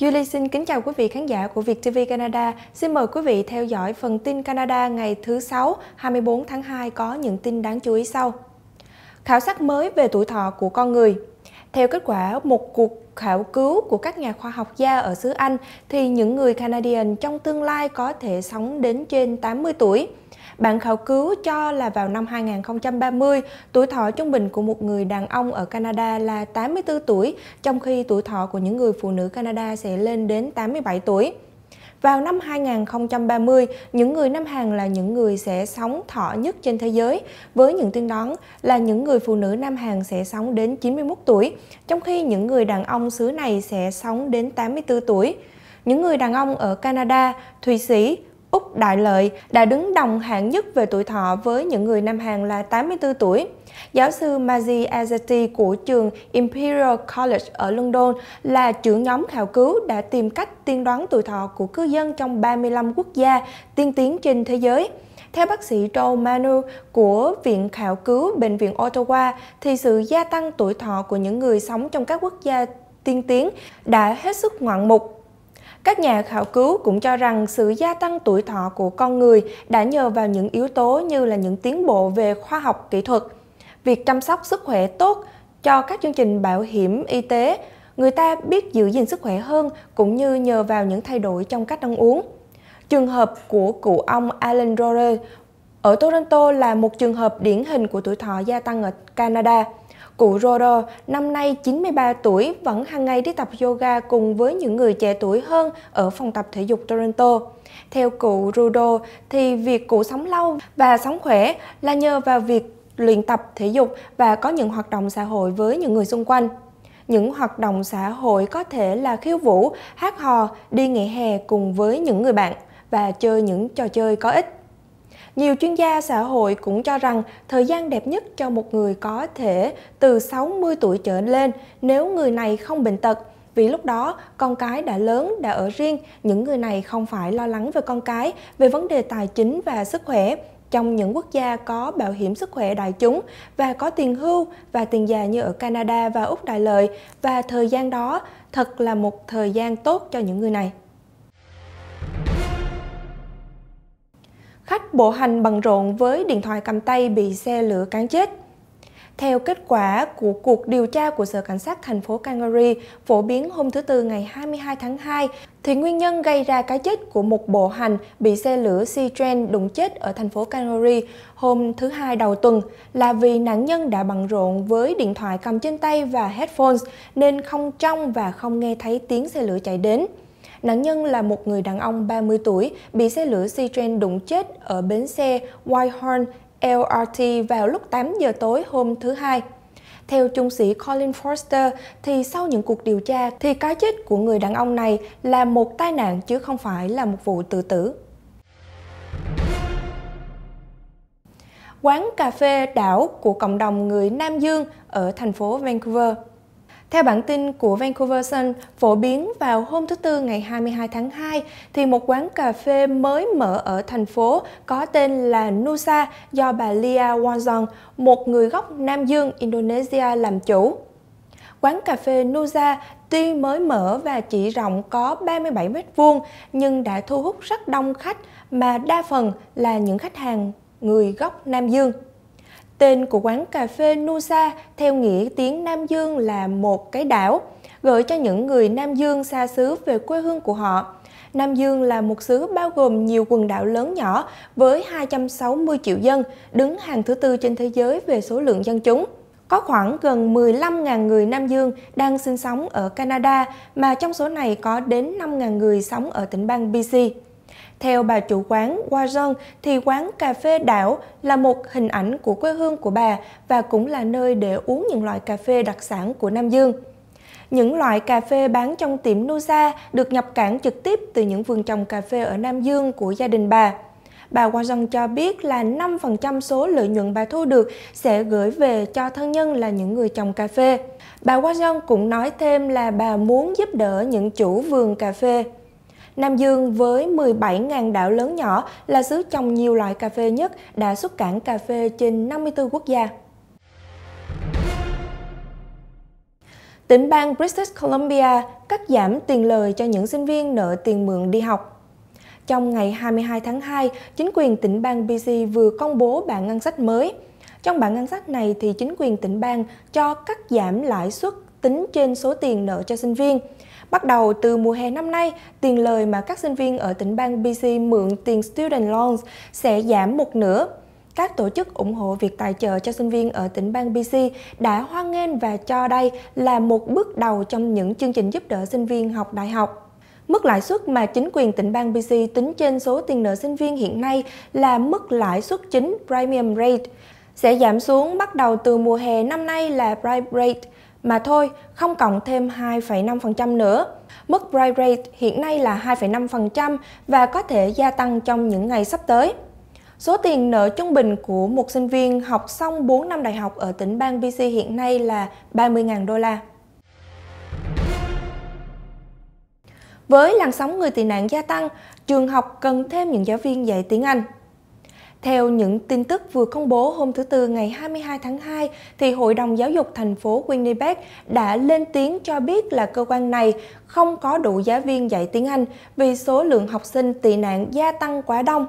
Julie xin kính chào quý vị khán giả của Việt TV Canada. Xin mời quý vị theo dõi phần tin Canada ngày thứ Sáu 24 tháng 2 có những tin đáng chú ý sau. Khảo sát mới về tuổi thọ của con người Theo kết quả một cuộc khảo cứu của các nhà khoa học gia ở xứ Anh thì những người Canadian trong tương lai có thể sống đến trên 80 tuổi. Bản khảo cứu cho là vào năm 2030, tuổi thọ trung bình của một người đàn ông ở Canada là 84 tuổi, trong khi tuổi thọ của những người phụ nữ Canada sẽ lên đến 87 tuổi. Vào năm 2030, những người Nam Hàn là những người sẽ sống thọ nhất trên thế giới, với những tiên đoán là những người phụ nữ Nam Hàn sẽ sống đến 91 tuổi, trong khi những người đàn ông xứ này sẽ sống đến 84 tuổi. Những người đàn ông ở Canada, Thụy Sĩ, Úc Đại Lợi đã đứng đồng hạng nhất về tuổi thọ với những người Nam Hàn là 84 tuổi. Giáo sư Maji Azati của trường Imperial College ở London là trưởng nhóm khảo cứu đã tìm cách tiên đoán tuổi thọ của cư dân trong 35 quốc gia tiên tiến trên thế giới. Theo bác sĩ Joe Manu của Viện Khảo cứu Bệnh viện Ottawa, thì sự gia tăng tuổi thọ của những người sống trong các quốc gia tiên tiến đã hết sức ngoạn mục các nhà khảo cứu cũng cho rằng sự gia tăng tuổi thọ của con người đã nhờ vào những yếu tố như là những tiến bộ về khoa học kỹ thuật, việc chăm sóc sức khỏe tốt cho các chương trình bảo hiểm y tế, người ta biết giữ gìn sức khỏe hơn cũng như nhờ vào những thay đổi trong cách ăn uống. Trường hợp của cụ ông Alan Rorer ở Toronto là một trường hợp điển hình của tuổi thọ gia tăng ở Canada – Cụ Roro năm nay 93 tuổi vẫn hàng ngày đi tập yoga cùng với những người trẻ tuổi hơn ở phòng tập thể dục Toronto. Theo cụ Rudo thì việc cụ sống lâu và sống khỏe là nhờ vào việc luyện tập thể dục và có những hoạt động xã hội với những người xung quanh. Những hoạt động xã hội có thể là khiêu vũ, hát hò, đi nghỉ hè cùng với những người bạn và chơi những trò chơi có ích. Nhiều chuyên gia xã hội cũng cho rằng thời gian đẹp nhất cho một người có thể từ 60 tuổi trở lên nếu người này không bệnh tật vì lúc đó con cái đã lớn đã ở riêng những người này không phải lo lắng về con cái về vấn đề tài chính và sức khỏe trong những quốc gia có bảo hiểm sức khỏe đại chúng và có tiền hưu và tiền già như ở Canada và Úc Đại Lợi và thời gian đó thật là một thời gian tốt cho những người này. khách bộ hành bận rộn với điện thoại cầm tay bị xe lửa cán chết. Theo kết quả của cuộc điều tra của Sở Cảnh sát thành phố Calgary phổ biến hôm thứ Tư ngày 22 tháng 2, thì nguyên nhân gây ra cái chết của một bộ hành bị xe lửa C-Train đụng chết ở thành phố Calgary hôm thứ Hai đầu tuần là vì nạn nhân đã bận rộn với điện thoại cầm trên tay và headphones nên không trong và không nghe thấy tiếng xe lửa chạy đến. Nạn nhân là một người đàn ông 30 tuổi bị xe lửa C-Train đụng chết ở bến xe Whitehorn LRT vào lúc 8 giờ tối hôm thứ Hai. Theo trung sĩ Colin Forster, thì sau những cuộc điều tra thì cái chết của người đàn ông này là một tai nạn chứ không phải là một vụ tự tử. Quán cà phê đảo của cộng đồng người Nam Dương ở thành phố Vancouver theo bản tin của Vancouver Sun phổ biến vào hôm thứ Tư ngày 22 tháng 2, thì một quán cà phê mới mở ở thành phố có tên là Nusa do bà Lia Wazong, một người gốc Nam Dương, Indonesia làm chủ. Quán cà phê Nusa tuy mới mở và chỉ rộng có 37 mét vuông nhưng đã thu hút rất đông khách mà đa phần là những khách hàng người gốc Nam Dương. Tên của quán cà phê Nusa theo nghĩa tiếng Nam Dương là một cái đảo, gợi cho những người Nam Dương xa xứ về quê hương của họ. Nam Dương là một xứ bao gồm nhiều quần đảo lớn nhỏ với 260 triệu dân, đứng hàng thứ tư trên thế giới về số lượng dân chúng. Có khoảng gần 15.000 người Nam Dương đang sinh sống ở Canada, mà trong số này có đến 5.000 người sống ở tỉnh bang BC. Theo bà chủ quán Hoa Dân thì quán cà phê đảo là một hình ảnh của quê hương của bà và cũng là nơi để uống những loại cà phê đặc sản của Nam Dương. Những loại cà phê bán trong tiệm Nusa được nhập cảng trực tiếp từ những vườn trồng cà phê ở Nam Dương của gia đình bà. Bà Wazong cho biết là 5% số lợi nhuận bà thu được sẽ gửi về cho thân nhân là những người trồng cà phê. Bà Wazong cũng nói thêm là bà muốn giúp đỡ những chủ vườn cà phê. Nam Dương với 17.000 đảo lớn nhỏ là xứ trồng nhiều loại cà phê nhất đã xuất cảng cà phê trên 54 quốc gia. Tỉnh bang British Columbia cắt giảm tiền lời cho những sinh viên nợ tiền mượn đi học trong ngày 22 tháng 2, chính quyền tỉnh bang BC vừa công bố bản ngân sách mới. Trong bản ngân sách này thì chính quyền tỉnh bang cho cắt giảm lãi suất tính trên số tiền nợ cho sinh viên. Bắt đầu từ mùa hè năm nay, tiền lời mà các sinh viên ở tỉnh bang BC mượn tiền student loans sẽ giảm một nửa. Các tổ chức ủng hộ việc tài trợ cho sinh viên ở tỉnh bang BC đã hoan nghênh và cho đây là một bước đầu trong những chương trình giúp đỡ sinh viên học đại học. Mức lãi suất mà chính quyền tỉnh bang BC tính trên số tiền nợ sinh viên hiện nay là mức lãi suất chính premium rate sẽ giảm xuống bắt đầu từ mùa hè năm nay là prime rate mà thôi, không cộng thêm 2,5% nữa. Mức prime rate hiện nay là 2,5% và có thể gia tăng trong những ngày sắp tới. Số tiền nợ trung bình của một sinh viên học xong 4 năm đại học ở tỉnh bang BC hiện nay là 30.000 đô la. Với làn sóng người tị nạn gia tăng, trường học cần thêm những giáo viên dạy tiếng Anh. Theo những tin tức vừa công bố hôm thứ Tư ngày 22 tháng 2, thì Hội đồng Giáo dục thành phố Winnipeg đã lên tiếng cho biết là cơ quan này không có đủ giáo viên dạy tiếng Anh vì số lượng học sinh tị nạn gia tăng quá đông.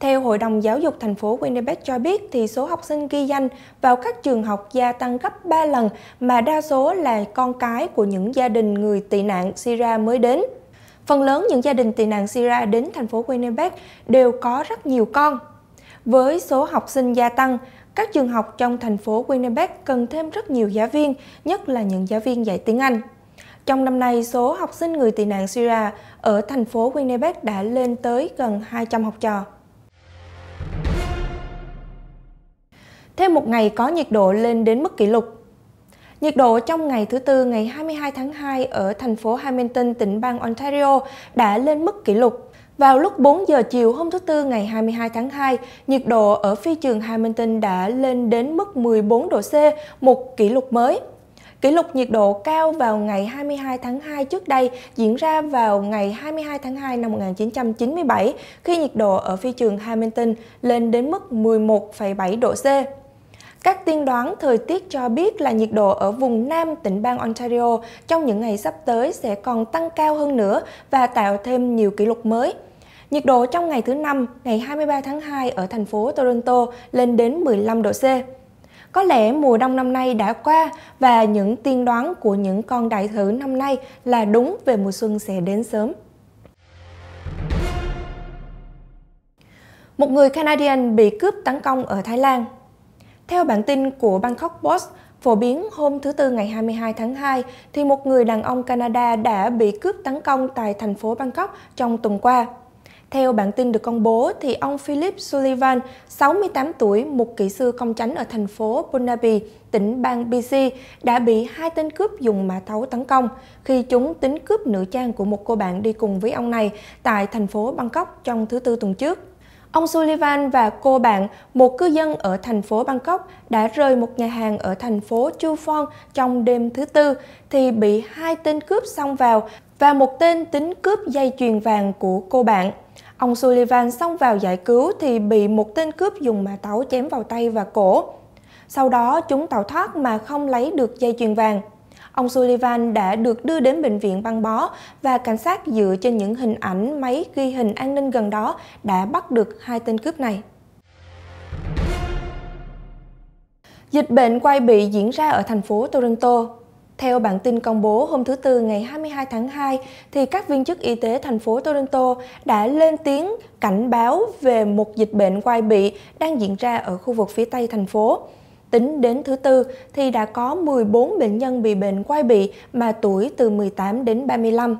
Theo Hội đồng Giáo dục thành phố Winnipeg cho biết thì số học sinh ghi danh vào các trường học gia tăng gấp 3 lần mà đa số là con cái của những gia đình người tị nạn Syria mới đến. Phần lớn những gia đình tị nạn Syria đến thành phố Winnipeg đều có rất nhiều con. Với số học sinh gia tăng, các trường học trong thành phố Winnipeg cần thêm rất nhiều giáo viên, nhất là những giáo viên dạy tiếng Anh. Trong năm nay, số học sinh người tị nạn Syria ở thành phố Winnipeg đã lên tới gần 200 học trò. Thêm một ngày có nhiệt độ lên đến mức kỷ lục. Nhiệt độ trong ngày thứ Tư ngày 22 tháng 2 ở thành phố Hamilton, tỉnh bang Ontario đã lên mức kỷ lục vào lúc 4 giờ chiều hôm thứ Tư ngày 22 tháng 2, nhiệt độ ở phi trường Hamilton đã lên đến mức 14 độ C, một kỷ lục mới. Kỷ lục nhiệt độ cao vào ngày 22 tháng 2 trước đây diễn ra vào ngày 22 tháng 2 năm 1997 khi nhiệt độ ở phi trường Hamilton lên đến mức 11,7 độ C. Các tiên đoán thời tiết cho biết là nhiệt độ ở vùng Nam tỉnh bang Ontario trong những ngày sắp tới sẽ còn tăng cao hơn nữa và tạo thêm nhiều kỷ lục mới. Nhiệt độ trong ngày thứ năm, ngày 23 tháng 2 ở thành phố Toronto lên đến 15 độ C. Có lẽ mùa đông năm nay đã qua và những tiên đoán của những con đại thử năm nay là đúng về mùa xuân sẽ đến sớm. Một người Canadian bị cướp tấn công ở Thái Lan theo bản tin của Bangkok Post, phổ biến hôm thứ Tư ngày 22 tháng 2, thì một người đàn ông Canada đã bị cướp tấn công tại thành phố Bangkok trong tuần qua. Theo bản tin được công bố, thì ông Philip Sullivan, 68 tuổi, một kỹ sư công chánh ở thành phố Punabi, tỉnh bang BC, đã bị hai tên cướp dùng mã thấu tấn công khi chúng tính cướp nữ trang của một cô bạn đi cùng với ông này tại thành phố Bangkok trong thứ Tư tuần trước. Ông Sullivan và cô bạn, một cư dân ở thành phố Bangkok, đã rời một nhà hàng ở thành phố Chu Phong trong đêm thứ tư thì bị hai tên cướp xông vào và một tên tính cướp dây chuyền vàng của cô bạn. Ông Sullivan xông vào giải cứu thì bị một tên cướp dùng mã tấu chém vào tay và cổ. Sau đó chúng tàu thoát mà không lấy được dây chuyền vàng. Ông Sullivan đã được đưa đến bệnh viện băng bó và cảnh sát dựa trên những hình ảnh máy ghi hình an ninh gần đó đã bắt được hai tên cướp này. Dịch bệnh quay bị diễn ra ở thành phố Toronto. Theo bản tin công bố hôm thứ Tư ngày 22 tháng 2, thì các viên chức y tế thành phố Toronto đã lên tiếng cảnh báo về một dịch bệnh quay bị đang diễn ra ở khu vực phía Tây thành phố. Tính đến thứ tư thì đã có 14 bệnh nhân bị bệnh quay bị mà tuổi từ 18 đến 35.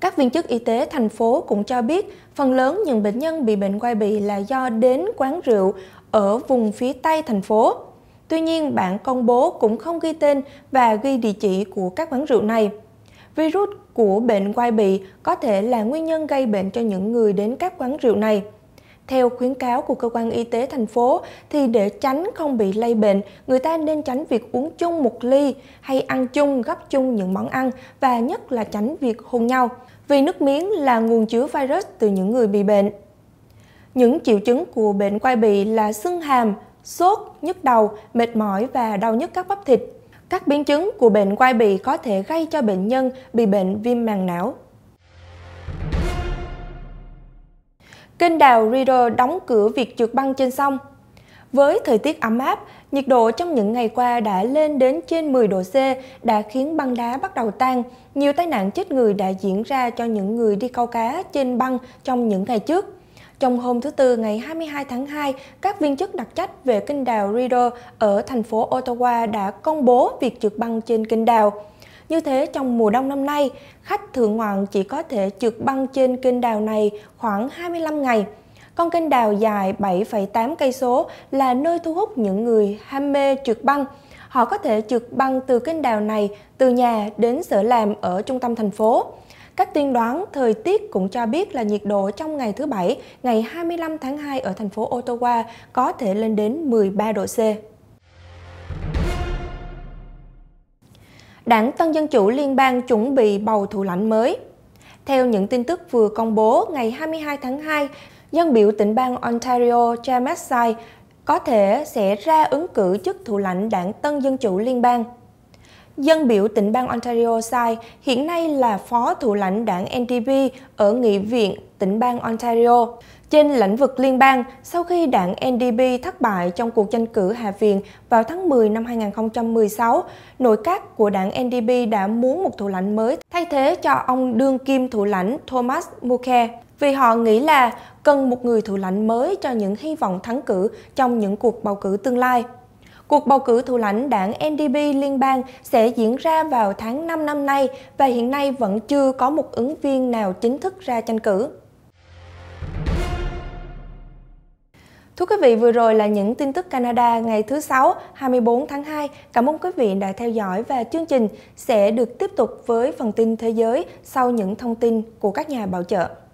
Các viên chức y tế thành phố cũng cho biết phần lớn những bệnh nhân bị bệnh quay bị là do đến quán rượu ở vùng phía Tây thành phố. Tuy nhiên, bản công bố cũng không ghi tên và ghi địa chỉ của các quán rượu này. Virus của bệnh quai bị có thể là nguyên nhân gây bệnh cho những người đến các quán rượu này. Theo khuyến cáo của cơ quan y tế thành phố thì để tránh không bị lây bệnh, người ta nên tránh việc uống chung một ly hay ăn chung gấp chung những món ăn và nhất là tránh việc hôn nhau vì nước miếng là nguồn chứa virus từ những người bị bệnh. Những triệu chứng của bệnh quai bị là sưng hàm, sốt, nhức đầu, mệt mỏi và đau nhức các bắp thịt. Các biến chứng của bệnh quai bị có thể gây cho bệnh nhân bị bệnh viêm màng não. kênh đào Reader đóng cửa việc trượt băng trên sông. Với thời tiết ấm áp, nhiệt độ trong những ngày qua đã lên đến trên 10 độ C đã khiến băng đá bắt đầu tan. Nhiều tai nạn chết người đã diễn ra cho những người đi câu cá trên băng trong những ngày trước. Trong hôm thứ Tư ngày 22 tháng 2, các viên chức đặc trách về kênh đào Rideau ở thành phố Ottawa đã công bố việc trượt băng trên kênh đào. Như thế, trong mùa đông năm nay, khách thượng ngoạn chỉ có thể trượt băng trên kênh đào này khoảng 25 ngày. Con kênh đào dài 7,8 cây số là nơi thu hút những người ham mê trượt băng. Họ có thể trượt băng từ kênh đào này từ nhà đến sở làm ở trung tâm thành phố. Các tiên đoán thời tiết cũng cho biết là nhiệt độ trong ngày thứ Bảy, ngày 25 tháng 2 ở thành phố Ottawa có thể lên đến 13 độ C. Đảng Tân Dân Chủ Liên bang chuẩn bị bầu thủ lãnh mới. Theo những tin tức vừa công bố ngày 22 tháng 2, dân biểu tỉnh bang Ontario James Sai có thể sẽ ra ứng cử chức thủ lãnh đảng Tân Dân Chủ Liên bang. Dân biểu tỉnh bang Ontario Sai hiện nay là phó thủ lãnh đảng NDP ở Nghị viện tỉnh bang Ontario. Trên lĩnh vực liên bang, sau khi đảng NDP thất bại trong cuộc tranh cử Hạ viện vào tháng 10 năm 2016, nội các của đảng NDP đã muốn một thủ lãnh mới thay thế cho ông đương kim thủ lãnh Thomas Mulcair vì họ nghĩ là cần một người thủ lãnh mới cho những hy vọng thắng cử trong những cuộc bầu cử tương lai. Cuộc bầu cử thủ lãnh đảng NDP liên bang sẽ diễn ra vào tháng 5 năm nay và hiện nay vẫn chưa có một ứng viên nào chính thức ra tranh cử. Thưa quý vị, vừa rồi là những tin tức Canada ngày thứ Sáu, 24 tháng 2. Cảm ơn quý vị đã theo dõi và chương trình sẽ được tiếp tục với phần tin thế giới sau những thông tin của các nhà bảo trợ.